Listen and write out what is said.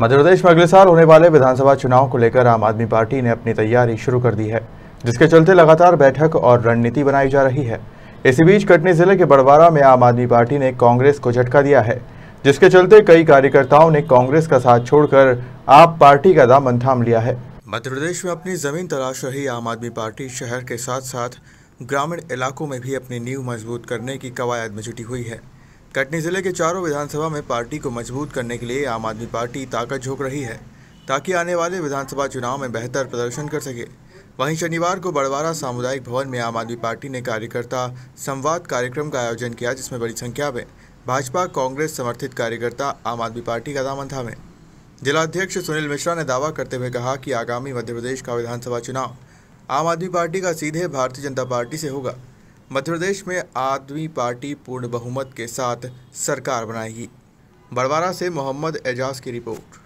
मध्य प्रदेश में अगले साल होने वाले विधानसभा चुनाव को लेकर आम आदमी पार्टी ने अपनी तैयारी शुरू कर दी है जिसके चलते लगातार बैठक और रणनीति बनाई जा रही है इसी बीच कटनी जिले के बड़वारा में आम आदमी पार्टी ने कांग्रेस को झटका दिया है जिसके चलते कई कार्यकर्ताओं ने कांग्रेस का साथ छोड़कर आप पार्टी का दामन थाम लिया है मध्य प्रदेश में अपनी जमीन तलाश रही आम आदमी पार्टी शहर के साथ साथ ग्रामीण इलाकों में भी अपनी नींव मजबूत करने की कवायद में जुटी हुई है कटनी जिले के चारों विधानसभा में पार्टी को मजबूत करने के लिए आम आदमी पार्टी ताकत झोंक रही है ताकि आने वाले विधानसभा चुनाव में बेहतर प्रदर्शन कर सके वहीं शनिवार को बड़वारा सामुदायिक भवन में आम आदमी पार्टी ने कार्यकर्ता संवाद कार्यक्रम का आयोजन किया जिसमें बड़ी संख्या में भाजपा कांग्रेस समर्थित कार्यकर्ता आम आदमी पार्टी का दामन थामे जिलाध्यक्ष सुनील मिश्रा ने दावा करते हुए कहा कि आगामी मध्य प्रदेश का विधानसभा चुनाव आम आदमी पार्टी का सीधे भारतीय जनता पार्टी से होगा मध्य प्रदेश में आदमी पार्टी पूर्ण बहुमत के साथ सरकार बनाएगी बड़वारा से मोहम्मद एजाज की रिपोर्ट